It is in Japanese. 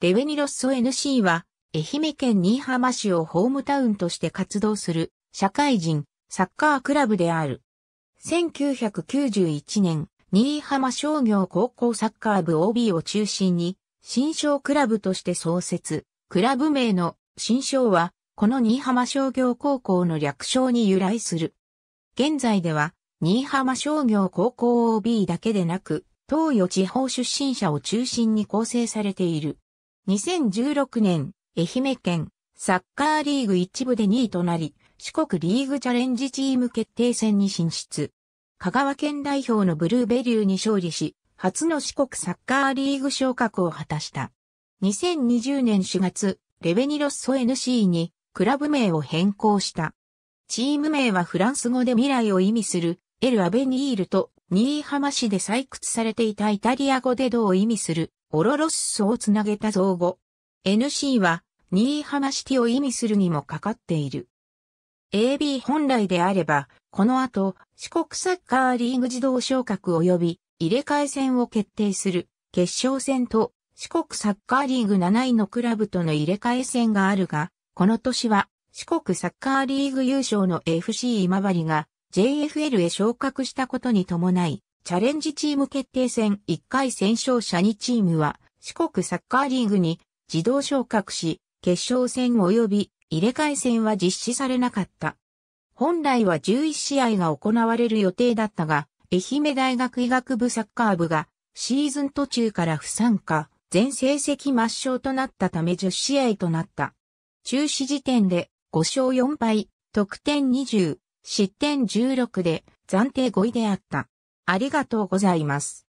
デウェニロッソ NC は、愛媛県新居浜市をホームタウンとして活動する、社会人、サッカークラブである。1991年、新居浜商業高校サッカー部 OB を中心に、新商クラブとして創設。クラブ名の新商は、この新居浜商業高校の略称に由来する。現在では、新居浜商業高校 OB だけでなく、東予地方出身者を中心に構成されている。2016年、愛媛県サッカーリーグ一部で2位となり、四国リーグチャレンジチーム決定戦に進出。香川県代表のブルーベリューに勝利し、初の四国サッカーリーグ昇格を果たした。2020年4月、レベニロッソ NC にクラブ名を変更した。チーム名はフランス語で未来を意味するエル・アベニールと新居浜市で採掘されていたイタリア語でどを意味する、オロロッソをつなげた造語。NC は、新居浜シティを意味するにもかかっている。AB 本来であれば、この後、四国サッカーリーグ自動昇格及び入れ替え戦を決定する決勝戦と四国サッカーリーグ7位のクラブとの入れ替え戦があるが、この年は四国サッカーリーグ優勝の FC 今治が JFL へ昇格したことに伴い、チャレンジチーム決定戦1回戦勝者2チームは四国サッカーリーグに自動昇格し、決勝戦及び入れ替え戦は実施されなかった。本来は11試合が行われる予定だったが、愛媛大学医学部サッカー部がシーズン途中から不参加、全成績抹消となったため10試合となった。中止時点で5勝4敗、得点20、失点16で暫定5位であった。ありがとうございます。